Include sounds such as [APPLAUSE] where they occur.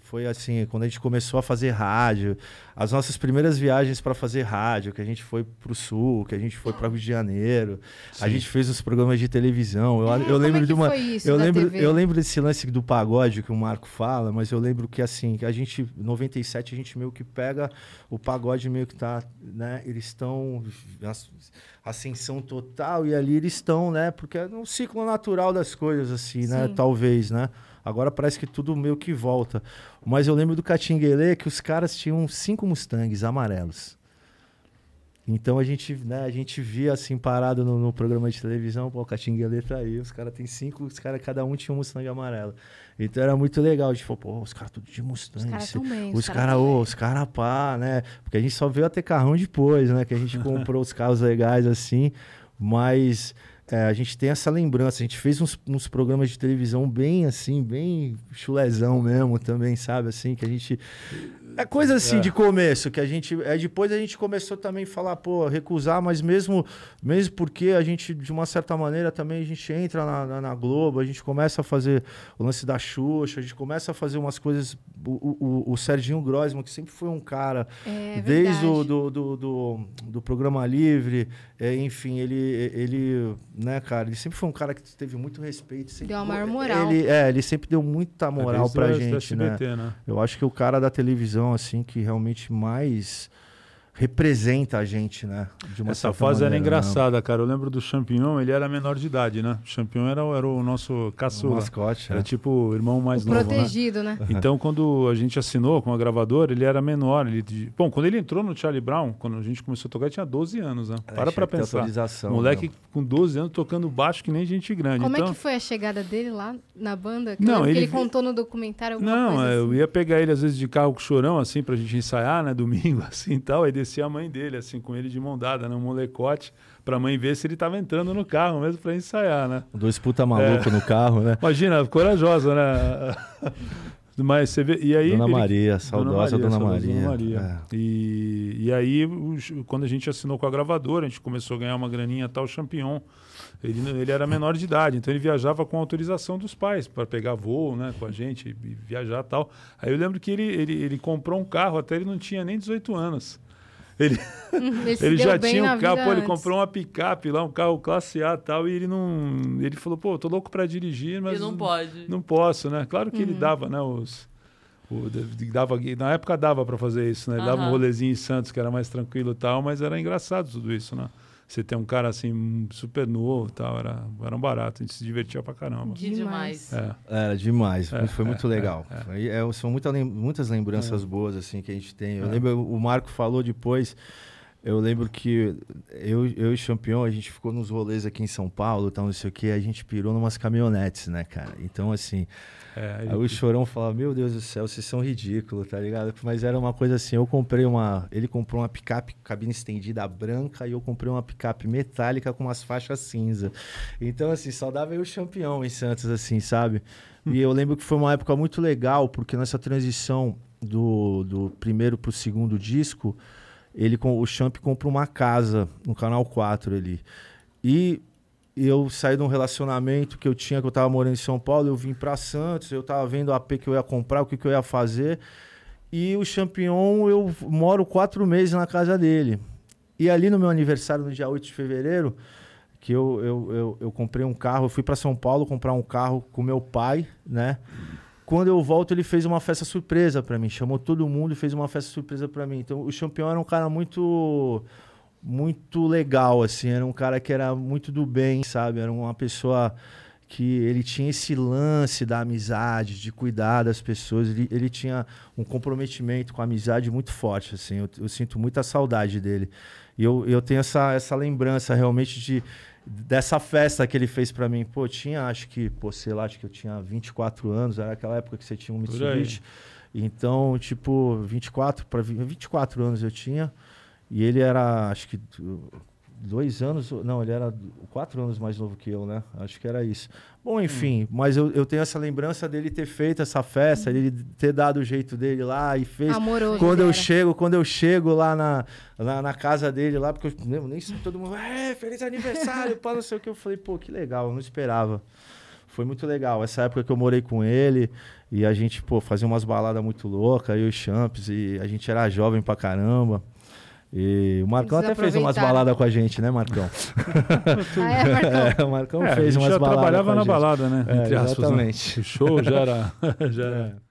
foi assim, quando a gente começou a fazer rádio, as nossas primeiras viagens para fazer rádio, que a gente foi para o Sul, que a gente foi para Rio de Janeiro, Sim. a gente fez os programas de televisão. Eu, é, eu lembro é de uma, eu lembro, eu lembro desse lance do pagode que o Marco fala, mas eu lembro que assim, a gente 97 a gente meio que pega o pagode meio que tá, né, eles estão ascensão total e ali eles estão, né, porque é um ciclo natural das coisas assim, né, talvez, né? Agora parece que tudo meio que volta. Mas eu lembro do Catinguele que os caras tinham cinco Mustangs amarelos. Então a gente, né, a gente via assim parado no, no programa de televisão, pô, o Catinguele tá aí, os caras tem cinco, os caras cada um tinha um Mustang amarelo. Então era muito legal, tipo, pô, os caras tudo de Mustang. Os caras Os caras, cara, oh, os caras pá, né? Porque a gente só veio até carrão depois, né? Que a gente [LAUGHS] comprou os carros legais assim, mas é, a gente tem essa lembrança. A gente fez uns, uns, programas de televisão bem assim, bem chulezão mesmo também, sabe? Assim, que a gente é coisa assim é. de começo, que a gente. É, depois a gente começou também a falar, pô, recusar, mas mesmo, mesmo porque a gente, de uma certa maneira, também a gente entra na, na, na Globo, a gente começa a fazer o lance da Xuxa, a gente começa a fazer umas coisas. O, o, o Serginho Grosman, que sempre foi um cara, é, desde o do, do, do, do programa Livre, é, enfim, ele, ele, né, cara, ele sempre foi um cara que teve muito respeito. Sempre, deu a maior moral. Ele, é, ele sempre deu muita é moral pra gente, SBT, né? né? Eu acho que o cara da televisão assim que realmente mais representa a gente, né? Essa fase maneira, era né? engraçada, não. cara. Eu lembro do Champignon, ele era menor de idade, né? O Champignon era, era o nosso caçula. O mascote. Era é. tipo o irmão mais o novo, né? protegido, né? né? [LAUGHS] Então, quando a gente assinou com a gravadora, ele era menor. Ele... Bom, quando ele entrou no Charlie Brown, quando a gente começou a tocar, ele tinha 12 anos, né? É, Para pra pensar. Moleque né? com 12 anos tocando baixo que nem gente grande. Como é então... é que foi a chegada dele lá na banda? Que não, ele... ele... contou no documentário alguma não, coisa Não, é, assim. eu ia pegar ele às vezes de carro com chorão, assim, pra gente ensaiar, né? [LAUGHS] Domingo, assim, e tal. Aí descer a mãe dele, assim, com ele de mão dada, né? Um molecote, pra mãe ver se ele tava entrando no carro mesmo pra ensaiar, né? Dois puta maluco é. no carro, né? Imagina, corajosa, né? [LAUGHS] Mas você vê, e aí Dona ele, Maria, saudosa Dona Maria. Dona Maria. Dona Maria. É. E, e aí, quando a gente assinou com a gravadora, a gente começou a ganhar uma graninha tal, champion. Ele, ele era menor de idade, então ele viajava com autorização dos pais para pegar voo né, com a gente, viajar tal. Aí eu lembro que ele, ele, ele comprou um carro, até ele não tinha nem 18 anos. Ele, uhum. ele, [LAUGHS] já tinha um carro, pô, ele comprou uma picape lá, um carro classe A e tal, e ele não. Ele falou, pô, tô louco para dirigir, mas. não pode. Não posso, né? Claro que uhum. ele dava, né? Os, o, dava, na época dava para fazer isso, né? Ele uhum. dava um rolezinho em Santos, que era mais tranquilo e tal, mas era engraçado tudo isso, né? você ter um cara assim, super novo tal. Era, era um barato, a gente se divertia pra caramba. Demais. É. é. Era demais, é, foi muito é, é legal. É. são muita, muitas lembranças boas assim que a gente tem. Eu lembro, o Marco falou depois. Eu lembro que eu, eu e Champion, a gente ficou nos rolês aqui em São Paulo, tal, não sei o que, a gente pirou numas caminhonetes, né, cara? Então, assim, é, aí... aí o Chorão falava, meu Deus do céu, vocês são ridículos, tá ligado? Mas era uma coisa assim, eu comprei uma... Ele comprou uma picape, cabine estendida branca, e eu comprei uma picape metálica com umas faixas cinza. Então, assim, só dava eu o Champion em Santos, assim, sabe? E eu lembro que foi uma época muito legal, porque nessa transição do, do primeiro pro segundo disco ele o Champ compra uma casa no canal 4 ali. E eu saí de um relacionamento que eu tinha, que eu tava morando em São Paulo, eu vim para Santos, eu tava vendo a AP que eu ia comprar, o que, que eu ia fazer. E o Champion, eu moro quatro meses na casa dele. E ali no meu aniversário, no dia 8 de fevereiro, que eu, eu, eu, eu comprei um carro, eu fui para São Paulo comprar um carro com meu pai, né? quando eu volto, ele fez uma festa surpresa para mim. Chamou todo mundo e fez uma festa surpresa para mim. Então, o campeão era um cara muito muito legal assim, era um cara que era muito do bem, sabe? Era uma pessoa que ele tinha esse lance da amizade, de cuidar das pessoas. Ele, ele tinha um comprometimento com a amizade muito forte, assim. Eu, eu sinto muita saudade dele. E eu, eu tenho essa, essa lembrança realmente de dessa festa que ele fez para mim. Pô, tinha, acho que, pô, sei lá, acho que eu tinha 24 anos, era aquela época que você tinha um Mitsubishi. Então, tipo, 24 para 24 anos eu tinha. E ele era, acho que dois anos, não, ele era quatro anos mais novo que eu, né? Acho que era isso. Bom, hum. enfim, hum. mas eu, eu tenho essa lembrança dele ter feito essa festa, uhum. ele ter dado o jeito dele lá e fez. Amoroso. Quando eu era. chego, quando eu chego lá na, lá na casa dele, lá, porque eu né, nem, nem todo mundo, é, feliz aniversário, para não sei o que. Eu falei, pô, que legal, eu não esperava foi muito legal. Essa época que eu morei com ele e a gente, pô, fazia umas baladas muito loucas, eu e o Champs, e a gente era jovem pra caramba. E o Marcão até fez umas baladas com a gente, né, Marcão? [LAUGHS] ah, é, [LAUGHS] é Marcão? É, o Marcão é, fez umas baladas. Já trabalhava na balada, né? É, entre aspas, né? exatamente. Né? O show já era. [LAUGHS] já é. era.